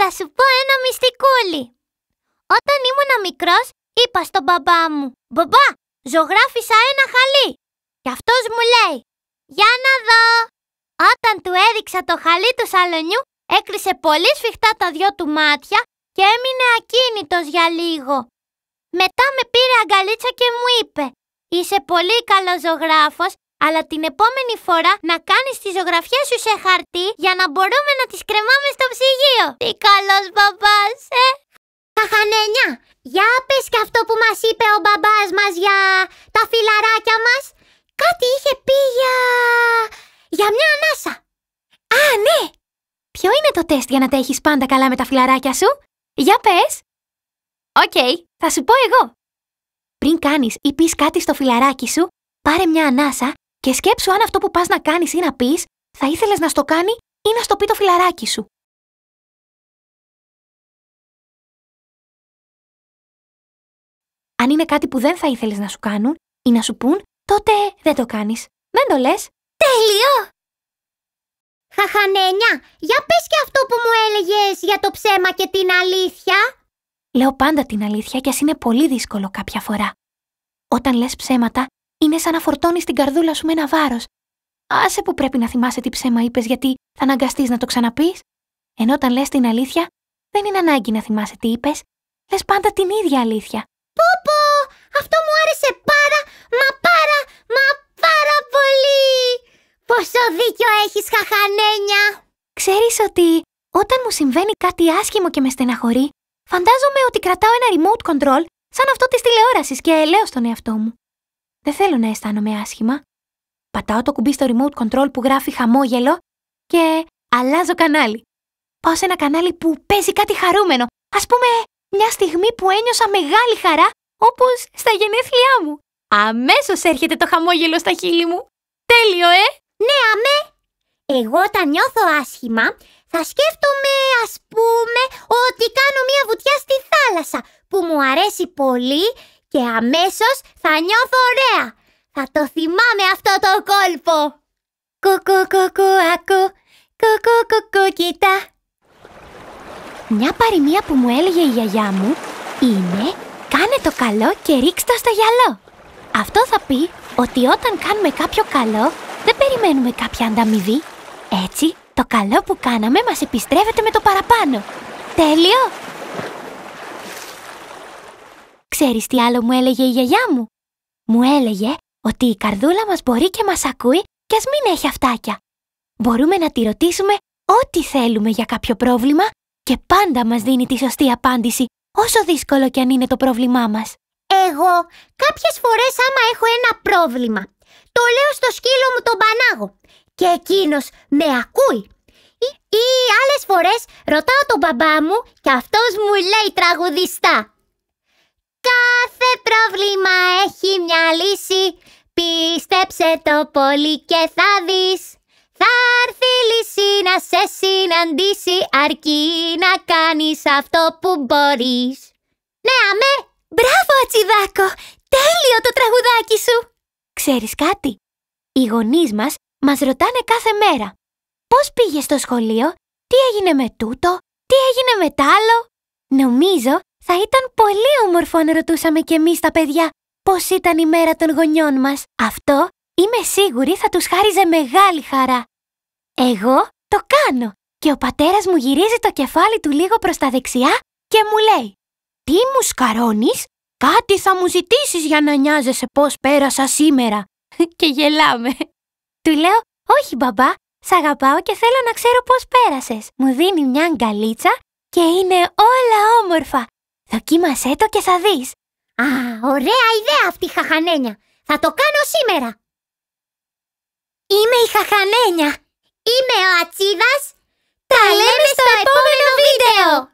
Θα σου πω ένα μυστικούλι. Όταν ήμουνα μικρός, είπα στον μπαμπά μου «Μπαμπά, ζωγράφισα ένα χαλί». Και αυτός μου λέει «Για να δω». Όταν του έδειξα το χαλί του σαλονιού, έκρισε πολύ σφιχτά τα δυο του μάτια και έμεινε ακίνητος για λίγο. Μετά με πήρε αγκαλίτσα και μου είπε «Είσαι πολύ καλός ζωγράφος αλλά την επόμενη φορά να κάνεις τις ζωγραφιές σου σε χαρτί για να μπορούμε να τις κρεμάμε στο ψυγείο. Τι καλός μπαμπάς, ε! Καχανένια, για πες και αυτό που μας είπε ο μπαμπάς μας για τα φιλαράκια μας. Κάτι είχε πει για... για μια ανάσα. Α, ναι! Ποιο είναι το τεστ για να τα έχεις πάντα καλά με τα φιλαράκια σου? Για πες! Οκ, θα σου πω εγώ. Πριν κάνεις ή πεις κάτι στο φιλαράκι σου, πάρε μια ανάσα και σκέψου αν αυτό που πας να κάνεις ή να πεις, θα ήθελες να στο κάνει ή να στο πει το φιλαράκι σου. Αν είναι κάτι που δεν θα ήθελες να σου κάνουν ή να σου πούν, τότε δεν το κάνεις. Δεν το λες. Τέλειο! Χαχανένια, για πες και αυτό που μου έλεγες για το ψέμα και την αλήθεια. Λέω πάντα την αλήθεια κι ας είναι πολύ δύσκολο κάποια φορά. Όταν λες ψέματα, είναι σαν να φορτώνεις την καρδούλα σου με ένα βάρος. Άσε που πρέπει να θυμάσαι τι ψέμα είπες, γιατί θα αναγκαστείς να το ξαναπείς. Ενώ όταν λες την αλήθεια, δεν είναι ανάγκη να θυμάσαι τι είπες. Λες πάντα την ίδια αλήθεια. πω! Αυτό μου άρεσε πάρα, μα πάρα, μα πάρα πολύ! Πόσο δίκιο έχεις χαχανένια! Ξέρεις ότι όταν μου συμβαίνει κάτι άσχημο και με στεναχωρεί, φαντάζομαι ότι κρατάω ένα remote control σαν αυτό της τηλεόρασης και λέω στον εαυτό μου. Δεν θέλω να αισθάνομαι άσχημα. Πατάω το κουμπί στο remote control που γράφει χαμόγελο και αλλάζω κανάλι. Πάω σε ένα κανάλι που παίζει κάτι χαρούμενο. Ας πούμε μια στιγμή που ένιωσα μεγάλη χαρά όπως στα γενέθλιά μου. Αμέσως έρχεται το χαμόγελο στα χείλη μου. Τέλειο, ε! Ναι, αμέ! Εγώ όταν νιώθω άσχημα θα σκέφτομαι, ας πούμε, ότι κάνω μια βουτιά στη θάλασσα που μου αρέσει πολύ και αμέσως θα νιώθω ωραία. Θα το θυμάμαι αυτό το κόλπο. «Κου-κου-κου-κου-ακού! κουκουκουκου κοιτα Μια παροιμία που μου έλεγε η γιαγιά μου είναι «Κάνε το καλό και ρίξ' το στο γυαλό». Αυτό θα πει ότι όταν κάνουμε κάποιο καλό δεν περιμένουμε κάποια ανταμοιβή. Έτσι, το καλό που κάναμε μας επιστρέφεται με το παραπάνω. Τέλειο! Ξέρεις τι άλλο μου έλεγε η γιαγιά μου. Μου έλεγε ότι η καρδούλα μας μπορεί και μας ακούει κι ας μην έχει αυτάκια. Μπορούμε να τη ρωτήσουμε ό,τι θέλουμε για κάποιο πρόβλημα και πάντα μας δίνει τη σωστή απάντηση, όσο δύσκολο κι αν είναι το πρόβλημά μας. Εγώ κάποιες φορές άμα έχω ένα πρόβλημα, το λέω στο σκύλο μου τον Πανάγο και εκείνος με ακούει. Ή, ή άλλες φορές ρωτάω τον μπαμπά μου και αυτός μου λέει τραγουδιστά. Κάθε πρόβλημα έχει μια λύση Πίστεψε το πολύ και θα δεις Θα έρθει η λύση να σε συναντήσει Αρκεί να κάνεις αυτό που μπορείς Ναι αμέ! Μπράβο Ατσιδάκο! Τέλειο το τραγουδάκι σου! Ξέρεις κάτι? Οι γονείς μας μας ρωτάνε κάθε μέρα Πώς πήγες στο σχολείο, τι έγινε με τούτο, τι έγινε με τ' άλλο Νομίζω θα ήταν πολύ όμορφο αν ρωτούσαμε κι εμείς τα παιδιά πώς ήταν η μέρα των γονιών μας. Αυτό είμαι σίγουρη θα τους χάριζε μεγάλη χαρά. Εγώ το κάνω και ο πατέρας μου γυρίζει το κεφάλι του λίγο προς τα δεξιά και μου λέει «Τι μου σκαρώνεις, κάτι θα μου ζητήσεις για να νοιάζεσαι πώς πέρασα σήμερα» και γελάμε. Του λέω «Όχι μπαμπά, σ' αγαπάω και θέλω να ξέρω πώς πέρασες». Μου δίνει μια αγκαλίτσα και είναι όλα όμορφα. Δοκίμασέ το και θα δεις. Α, ωραία ιδέα αυτή η χαχανένια. Θα το κάνω σήμερα. Είμαι η χαχανένια. Είμαι ο Ατσίδας. Τα, λέμε στο, επόμενο βίντεο.